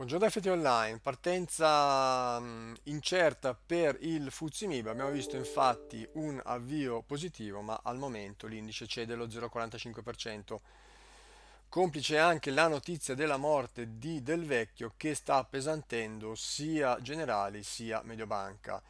Buongiorno FT Online, partenza mh, mm, incerta per il Fuzimiba, abbiamo visto infatti un avvio positivo ma al momento l'indice cede lo 0,45%, complice anche la notizia della morte di Del Vecchio che sta appesantendo sia Generali sia Mediobanca.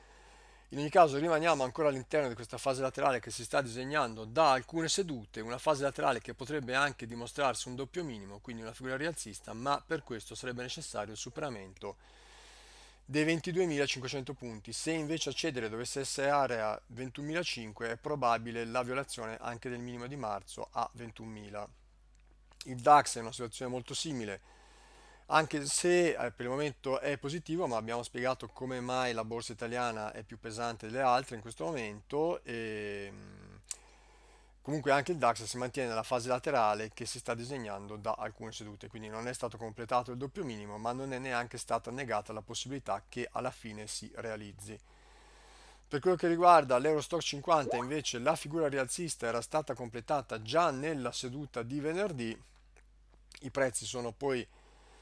In ogni caso rimaniamo ancora all'interno di questa fase laterale che si sta disegnando da alcune sedute, una fase laterale che potrebbe anche dimostrarsi un doppio minimo, quindi una figura rialzista, ma per questo sarebbe necessario il superamento dei 22.500 punti. Se invece accedere dovesse essere area 21.500 è probabile la violazione anche del minimo di marzo a 21.000. Il DAX è in una situazione molto simile, anche se eh, per il momento è positivo, ma abbiamo spiegato come mai la borsa italiana è più pesante delle altre in questo momento e ehm, comunque anche il DAX si mantiene nella fase laterale che si sta disegnando da alcune sedute, quindi non è stato completato il doppio minimo, ma non è neanche stata negata la possibilità che alla fine si realizzi. Per quello che riguarda l'Eurostock 50 invece la figura rialzista era stata completata già nella seduta di venerdì, i prezzi sono poi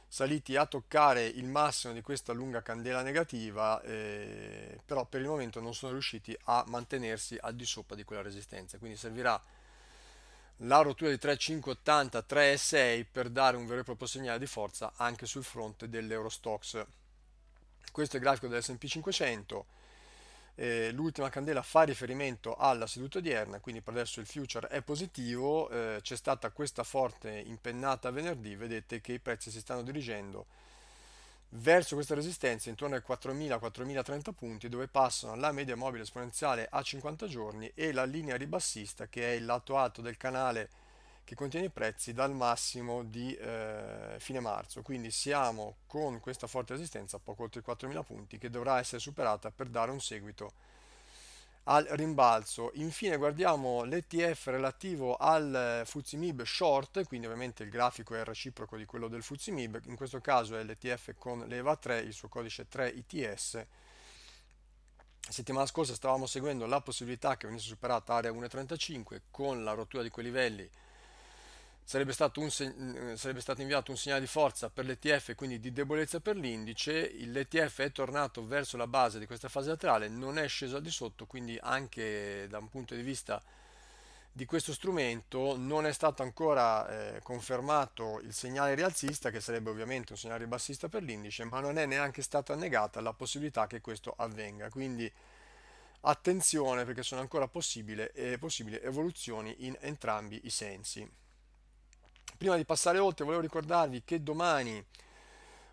saliti a toccare il massimo di questa lunga candela negativa, eh, però per il momento non sono riusciti a mantenersi al di sopra di quella resistenza, quindi servirà la rottura di 3,580, 3,6 per dare un vero e proprio segnale di forza anche sul fronte dell'Eurostox. Questo è il grafico dell'S&P 500, eh, l'ultima candela fa riferimento alla seduta odierna, quindi per adesso il future è positivo, eh, c'è stata questa forte impennata venerdì, vedete che i prezzi si stanno dirigendo verso questa resistenza intorno ai 4.000-4.030 punti dove passano la media mobile esponenziale a 50 giorni e la linea ribassista che è il lato alto del canale che contiene i prezzi dal massimo di eh, fine marzo, quindi siamo con questa forte resistenza poco oltre i 4.000 punti che dovrà essere superata per dare un seguito al rimbalzo. Infine guardiamo l'ETF relativo al eh, Fuzimib short, quindi ovviamente il grafico è reciproco di quello del Fuzimib, in questo caso è l'ETF con l'EVA 3, il suo codice 3 ITS. Settimana scorsa stavamo seguendo la possibilità che venisse superata area 1.35 con la rottura di quei livelli Sarebbe stato, un, eh, sarebbe stato, inviato un segnale di forza per l'ETF e quindi di debolezza per l'indice, l'ETF è tornato verso la base di questa fase laterale, non è sceso al di sotto, quindi anche da un punto di vista di questo strumento non è stato ancora eh, confermato il segnale rialzista, che sarebbe ovviamente un segnale ribassista per l'indice, ma non è neanche stata negata la possibilità che questo avvenga. Quindi attenzione perché sono ancora possibili eh, possibili evoluzioni in entrambi i sensi. Prima di passare oltre volevo ricordarvi che domani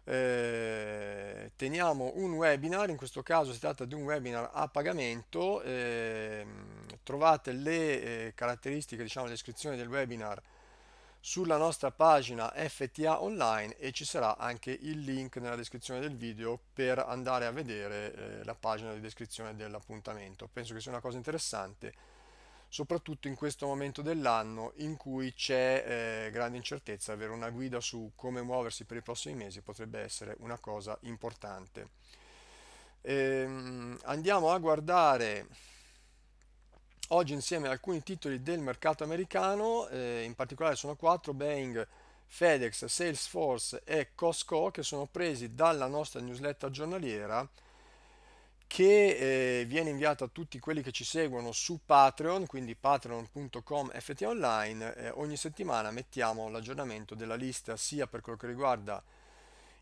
eh, teniamo un webinar, in questo caso si tratta di un webinar a pagamento, eh, trovate le eh, caratteristiche, diciamo, la descrizione del webinar sulla nostra pagina FTA Online e ci sarà anche il link nella descrizione del video per andare a vedere eh, la pagina di descrizione dell'appuntamento. Penso che sia una cosa interessante soprattutto in questo momento dell'anno in cui c'è eh, grande incertezza, avere una guida su come muoversi per i prossimi mesi potrebbe essere una cosa importante. Ehm, andiamo a guardare oggi insieme alcuni titoli del mercato americano, eh, in particolare sono quattro, Boeing, FedEx, Salesforce e Costco che sono presi dalla nostra newsletter giornaliera che eh, viene inviato a tutti quelli che ci seguono su Patreon, quindi patreon.com ftonline, eh, ogni settimana mettiamo l'aggiornamento della lista sia per quello che riguarda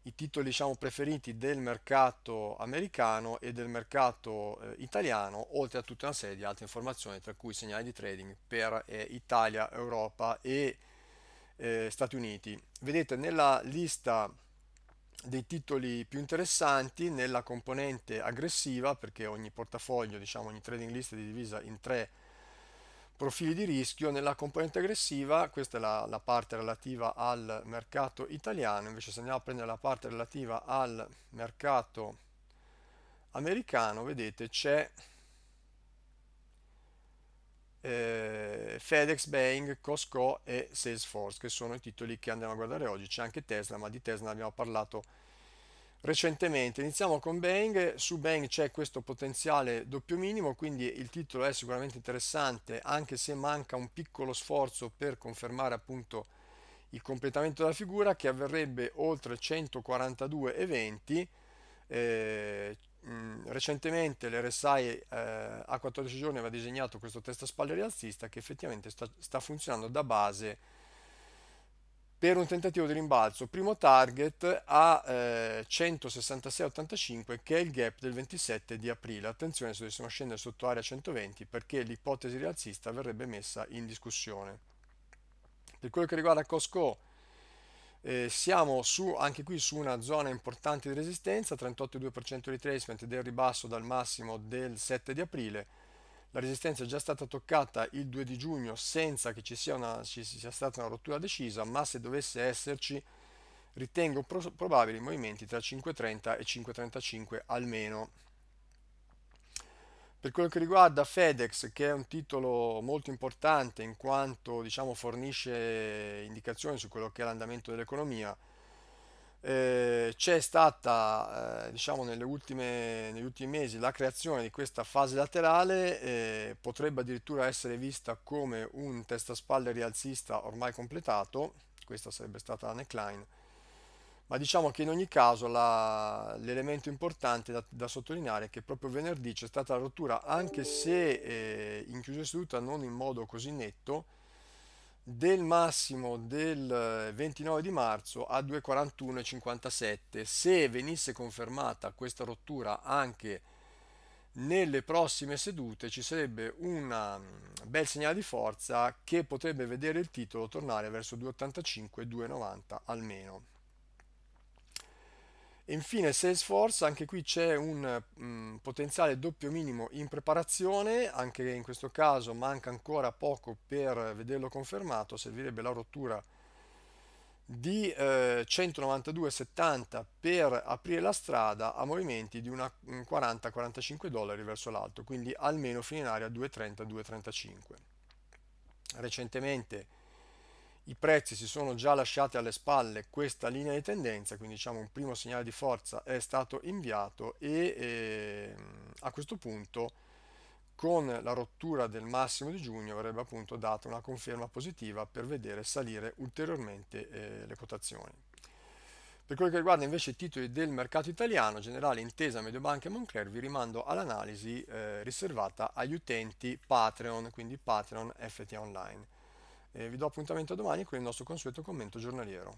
i titoli diciamo, preferiti del mercato americano e del mercato eh, italiano, oltre a tutta una serie di altre informazioni, tra cui segnali di trading per eh, Italia, Europa e eh, Stati Uniti. Vedete nella lista dei titoli più interessanti nella componente aggressiva perché ogni portafoglio, diciamo ogni trading list è divisa in tre profili di rischio, nella componente aggressiva questa è la, la parte relativa al mercato italiano, invece se andiamo a prendere la parte relativa al mercato americano, vedete c'è FedEx, Boeing, Costco e Salesforce, che sono i titoli che andiamo a guardare oggi. C'è anche Tesla, ma di Tesla abbiamo parlato recentemente. Iniziamo con Boeing, su Boeing c'è questo potenziale doppio minimo, quindi il titolo è sicuramente interessante, anche se manca un piccolo sforzo per confermare appunto il completamento della figura che avverrebbe oltre 142,20. Eh, Mm, recentemente l'RSI eh, a 14 giorni aveva disegnato questo test a spalle rialzista che effettivamente sta, sta funzionando da base per un tentativo di rimbalzo, primo target a eh, 166,85 che è il gap del 27 di aprile. Attenzione se dovessimo scendere sotto area 120 perché l'ipotesi rialzista verrebbe messa in discussione. Per quello che riguarda Costco, eh, siamo su, anche qui su una zona importante di resistenza, 38,2% di retracement del ribasso dal massimo del 7 di aprile. La resistenza è già stata toccata il 2 di giugno senza che ci sia, una, ci sia stata una rottura decisa, ma se dovesse esserci ritengo pro probabili movimenti tra 5,30 e 5,35 almeno. Per quello che riguarda FedEx, che è un titolo molto importante in quanto diciamo, fornisce indicazioni su quello che è l'andamento dell'economia, eh, c'è stata eh, diciamo, ultime, negli ultimi mesi la creazione di questa fase laterale, eh, potrebbe addirittura essere vista come un testa spalle rialzista ormai completato, questa sarebbe stata la neckline, ma diciamo che in ogni caso l'elemento importante da, da, sottolineare è che proprio venerdì c'è stata la rottura, anche se eh, in chiusura seduta non in modo così netto, del massimo del 29 eh, di marzo a 2,41,57. Se venisse confermata questa rottura anche nelle prossime sedute ci sarebbe un mm, bel segnale di forza che potrebbe vedere il titolo tornare verso 2,85-2,90 almeno infine Salesforce, anche qui c'è un mh, mm, potenziale doppio minimo in preparazione, anche in questo caso manca ancora poco per vederlo confermato, servirebbe la rottura di eh, 192,70 per aprire la strada a movimenti di 40-45 mm, dollari verso l'alto, quindi almeno fino in area 230-235. Recentemente i prezzi si sono già lasciati alle spalle questa linea di tendenza, quindi diciamo un primo segnale di forza è stato inviato e eh, a questo punto con la rottura del massimo di giugno avrebbe appunto dato una conferma positiva per vedere salire ulteriormente eh, le quotazioni. Per quello che riguarda invece i titoli del mercato italiano, generale intesa Mediobanca e Moncler, vi rimando all'analisi eh, riservata agli utenti Patreon, quindi Patreon FT Online. Eh, vi do appuntamento domani con il nostro consueto commento giornaliero.